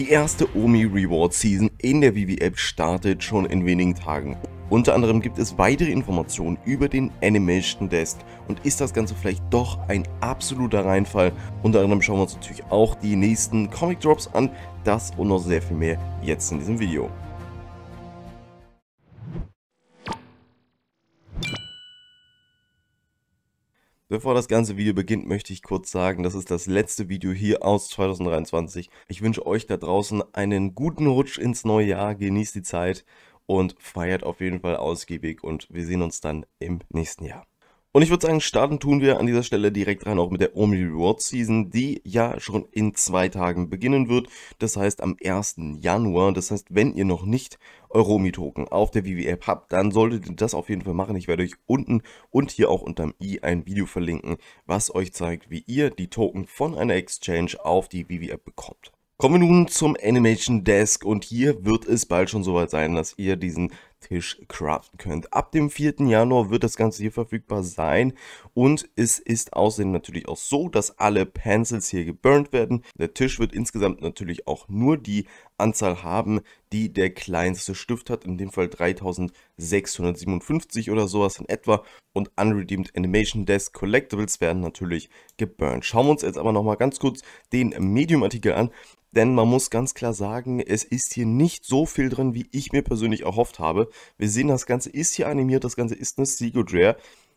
Die erste Omi Reward Season in der Vivi App startet schon in wenigen Tagen. Unter anderem gibt es weitere Informationen über den Animation Desk und ist das Ganze vielleicht doch ein absoluter Reinfall. Unter anderem schauen wir uns natürlich auch die nächsten Comic Drops an, das und noch sehr viel mehr jetzt in diesem Video. Bevor das ganze Video beginnt, möchte ich kurz sagen, das ist das letzte Video hier aus 2023. Ich wünsche euch da draußen einen guten Rutsch ins neue Jahr, genießt die Zeit und feiert auf jeden Fall ausgiebig und wir sehen uns dann im nächsten Jahr. Und ich würde sagen, starten tun wir an dieser Stelle direkt rein auch mit der Omi Reward Season, die ja schon in zwei Tagen beginnen wird. Das heißt am 1. Januar. Das heißt, wenn ihr noch nicht eure Omi Token auf der Vivi App habt, dann solltet ihr das auf jeden Fall machen. Ich werde euch unten und hier auch unterm i ein Video verlinken, was euch zeigt, wie ihr die Token von einer Exchange auf die Vivi App bekommt. Kommen wir nun zum Animation Desk und hier wird es bald schon soweit sein, dass ihr diesen Tisch craften könnt. Ab dem 4. Januar wird das Ganze hier verfügbar sein und es ist außerdem natürlich auch so, dass alle Pencils hier geburnt werden. Der Tisch wird insgesamt natürlich auch nur die Anzahl haben, die der kleinste Stift hat, in dem Fall 3657 oder sowas in etwa und Unredeemed Animation Desk Collectibles werden natürlich geburnt. Schauen wir uns jetzt aber nochmal ganz kurz den Medium-Artikel an. Denn man muss ganz klar sagen, es ist hier nicht so viel drin, wie ich mir persönlich erhofft habe wir sehen, das Ganze ist hier animiert, das Ganze ist eine Secret Rare,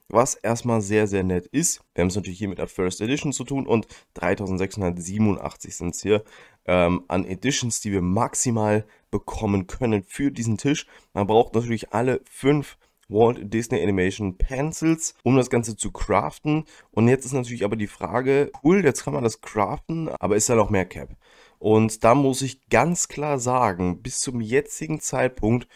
was erstmal sehr, sehr nett ist. Wir haben es natürlich hier mit der First Edition zu tun und 3687 sind es hier ähm, an Editions, die wir maximal bekommen können für diesen Tisch. Man braucht natürlich alle fünf Walt Disney Animation Pencils, um das Ganze zu craften. Und jetzt ist natürlich aber die Frage, cool, jetzt kann man das craften, aber ist da noch mehr Cap? Und da muss ich ganz klar sagen, bis zum jetzigen Zeitpunkt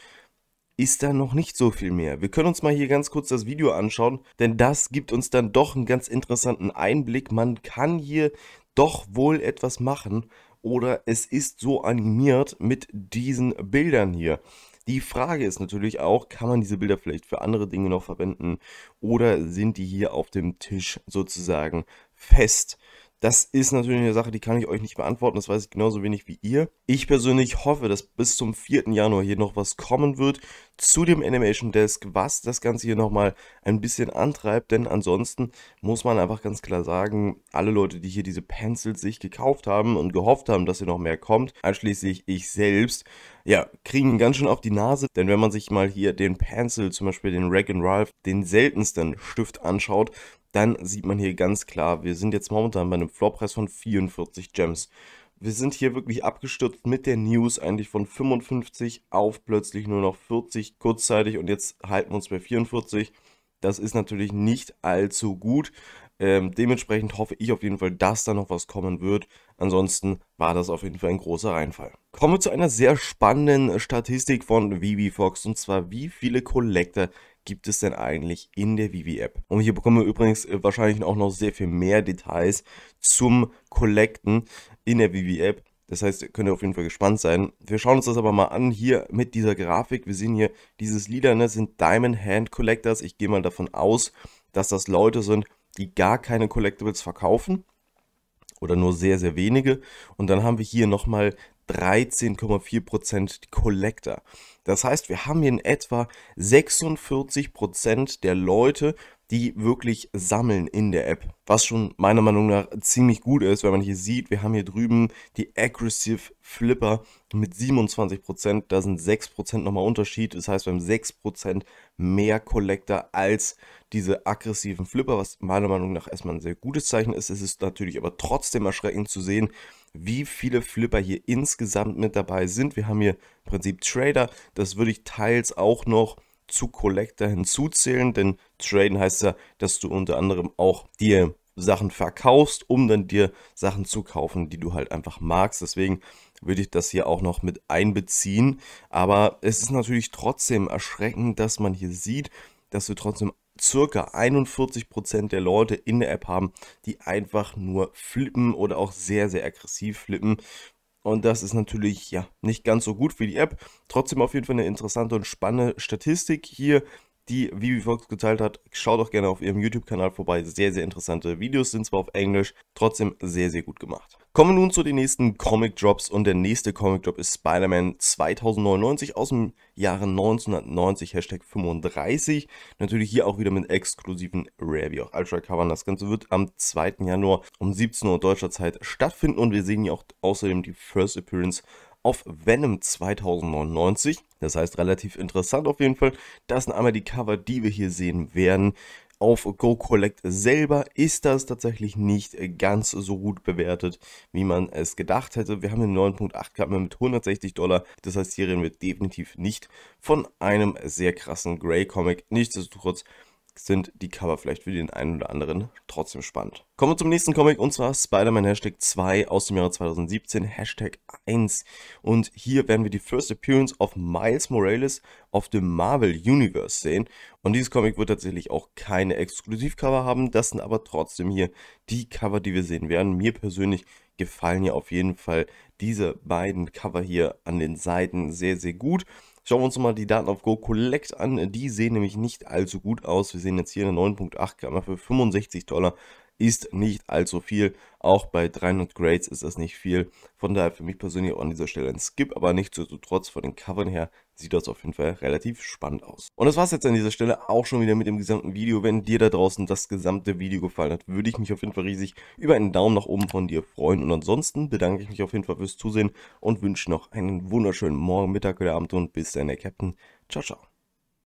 ist da noch nicht so viel mehr. Wir können uns mal hier ganz kurz das Video anschauen, denn das gibt uns dann doch einen ganz interessanten Einblick. Man kann hier doch wohl etwas machen oder es ist so animiert mit diesen Bildern hier. Die Frage ist natürlich auch, kann man diese Bilder vielleicht für andere Dinge noch verwenden oder sind die hier auf dem Tisch sozusagen fest? Das ist natürlich eine Sache, die kann ich euch nicht beantworten, das weiß ich genauso wenig wie ihr. Ich persönlich hoffe, dass bis zum 4. Januar hier noch was kommen wird zu dem Animation Desk, was das Ganze hier nochmal ein bisschen antreibt, denn ansonsten muss man einfach ganz klar sagen, alle Leute, die hier diese Pencils sich gekauft haben und gehofft haben, dass hier noch mehr kommt, einschließlich ich selbst, ja, kriegen ganz schön auf die Nase, denn wenn man sich mal hier den Pencil, zum Beispiel den Rag Ralph, den seltensten Stift anschaut, dann sieht man hier ganz klar, wir sind jetzt momentan bei einem Floorpreis von 44 Gems. Wir sind hier wirklich abgestürzt mit der News eigentlich von 55 auf plötzlich nur noch 40 kurzzeitig und jetzt halten wir uns bei 44. Das ist natürlich nicht allzu gut. Ähm, dementsprechend hoffe ich auf jeden Fall, dass da noch was kommen wird. Ansonsten war das auf jeden Fall ein großer Reinfall. Kommen wir zu einer sehr spannenden Statistik von ViviFox und zwar wie viele Collector gibt es denn eigentlich in der Vivi-App? Und hier bekommen wir übrigens äh, wahrscheinlich auch noch sehr viel mehr Details zum Collecten in der Vivi-App. Das heißt, könnt ihr auf jeden Fall gespannt sein. Wir schauen uns das aber mal an hier mit dieser Grafik. Wir sehen hier, dieses Lieder, ne, sind Diamond Hand Collectors. Ich gehe mal davon aus, dass das Leute sind, die gar keine Collectibles verkaufen oder nur sehr, sehr wenige. Und dann haben wir hier nochmal 13,4% die Collector. Das heißt, wir haben hier in etwa 46% der Leute, die wirklich sammeln in der App. Was schon meiner Meinung nach ziemlich gut ist, wenn man hier sieht, wir haben hier drüben die Aggressive Flipper mit 27%. Da sind 6% nochmal Unterschied. Das heißt, wir haben 6% mehr Collector als diese aggressiven Flipper, was meiner Meinung nach erstmal ein sehr gutes Zeichen ist. Es ist natürlich aber trotzdem erschreckend zu sehen, wie viele Flipper hier insgesamt mit dabei sind. Wir haben hier im Prinzip Trader, das würde ich teils auch noch zu Collector hinzuzählen, denn Traden heißt ja, dass du unter anderem auch dir Sachen verkaufst, um dann dir Sachen zu kaufen, die du halt einfach magst. Deswegen würde ich das hier auch noch mit einbeziehen. Aber es ist natürlich trotzdem erschreckend, dass man hier sieht, dass wir trotzdem circa 41% Prozent der Leute in der App haben, die einfach nur flippen oder auch sehr, sehr aggressiv flippen. Und das ist natürlich ja nicht ganz so gut für die App. Trotzdem auf jeden Fall eine interessante und spannende Statistik hier, die Vivi geteilt hat. Schaut doch gerne auf ihrem YouTube-Kanal vorbei. Sehr, sehr interessante Videos sind zwar auf Englisch, trotzdem sehr, sehr gut gemacht. Kommen wir nun zu den nächsten Comic Drops und der nächste Comic Drop ist Spider-Man 2099 aus dem Jahre 1990, Hashtag 35. Natürlich hier auch wieder mit exklusiven Rare wie auch Ultra Covern. Das Ganze wird am 2. Januar um 17 Uhr deutscher Zeit stattfinden und wir sehen hier auch außerdem die First Appearance auf Venom 2099. Das heißt, relativ interessant auf jeden Fall. Das sind einmal die Cover, die wir hier sehen werden auf GoCollect selber ist das tatsächlich nicht ganz so gut bewertet, wie man es gedacht hätte. Wir haben einen 9.8 gehabt mit 160 Dollar. Das heißt, hier reden wir definitiv nicht von einem sehr krassen Grey Comic. Nichtsdestotrotz sind die Cover vielleicht für den einen oder anderen trotzdem spannend. Kommen wir zum nächsten Comic und zwar Spider-Man Hashtag 2 aus dem Jahre 2017, Hashtag 1. Und hier werden wir die First Appearance of Miles Morales auf dem Marvel Universe sehen. Und dieses Comic wird tatsächlich auch keine Exklusivcover haben, das sind aber trotzdem hier die Cover, die wir sehen werden. Mir persönlich gefallen ja auf jeden Fall diese beiden Cover hier an den Seiten sehr, sehr gut. Schauen wir uns mal die Daten auf Go Collect an. Die sehen nämlich nicht allzu gut aus. Wir sehen jetzt hier eine 9.8 Kamera für 65 Dollar ist nicht allzu viel. Auch bei 300 Grades ist das nicht viel. Von daher für mich persönlich auch an dieser Stelle ein Skip, aber nichtsdestotrotz von den Covern her sieht das auf jeden Fall relativ spannend aus. Und das war es jetzt an dieser Stelle auch schon wieder mit dem gesamten Video. Wenn dir da draußen das gesamte Video gefallen hat, würde ich mich auf jeden Fall riesig über einen Daumen nach oben von dir freuen. Und ansonsten bedanke ich mich auf jeden Fall fürs Zusehen und wünsche noch einen wunderschönen Morgen, Mittag oder Abend und bis dann, der Captain. Ciao, ciao.